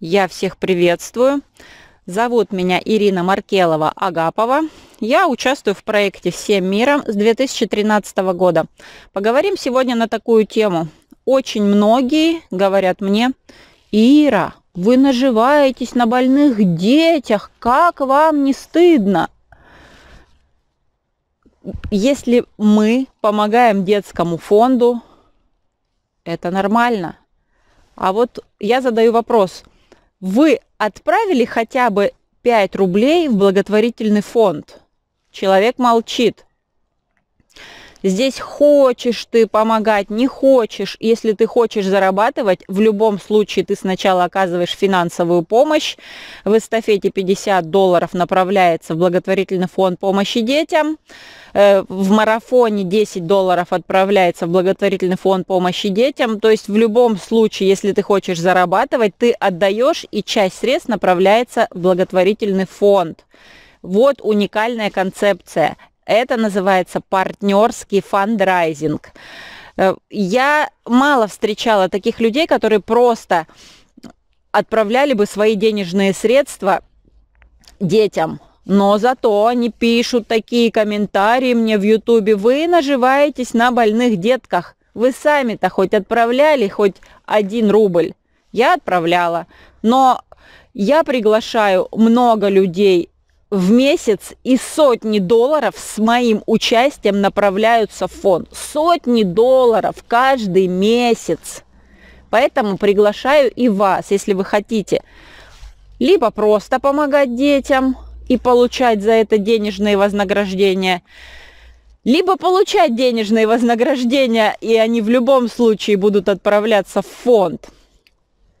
Я всех приветствую. Зовут меня Ирина Маркелова-Агапова. Я участвую в проекте «Всем миром» с 2013 года. Поговорим сегодня на такую тему. Очень многие говорят мне, «Ира, вы наживаетесь на больных детях, как вам не стыдно?» Если мы помогаем детскому фонду, это нормально. А вот я задаю вопрос – вы отправили хотя бы 5 рублей в благотворительный фонд? Человек молчит. Здесь хочешь ты помогать, не хочешь. Если ты хочешь зарабатывать, в любом случае ты сначала оказываешь финансовую помощь. В эстафете 50 долларов направляется в благотворительный фонд помощи детям. Э, в марафоне 10 долларов отправляется в благотворительный фонд помощи детям. То есть в любом случае, если ты хочешь зарабатывать, ты отдаешь и часть средств направляется в благотворительный фонд. Вот уникальная концепция. Это называется партнерский фандрайзинг. Э, я мало встречала таких людей, которые просто отправляли бы свои денежные средства детям. Но зато они пишут такие комментарии мне в Ютубе. Вы наживаетесь на больных детках. Вы сами-то хоть отправляли хоть один рубль. Я отправляла. Но я приглашаю много людей в месяц и сотни долларов с моим участием направляются в фонд. Сотни долларов каждый месяц. Поэтому приглашаю и вас, если вы хотите либо просто помогать детям и получать за это денежные вознаграждения, либо получать денежные вознаграждения, и они в любом случае будут отправляться в фонд.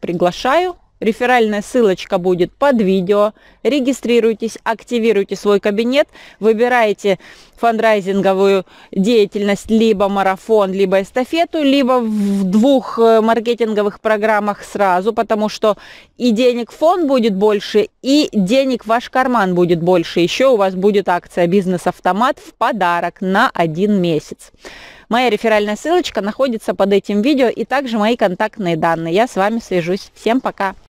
Приглашаю Реферальная ссылочка будет под видео. Регистрируйтесь, активируйте свой кабинет, выбирайте фандрайзинговую деятельность, либо марафон, либо эстафету, либо в двух э, маркетинговых программах сразу, потому что и денег фонд будет больше, и денег ваш карман будет больше. Еще у вас будет акция «Бизнес-автомат» в подарок на один месяц. Моя реферальная ссылочка находится под этим видео и также мои контактные данные. Я с вами свяжусь. Всем пока!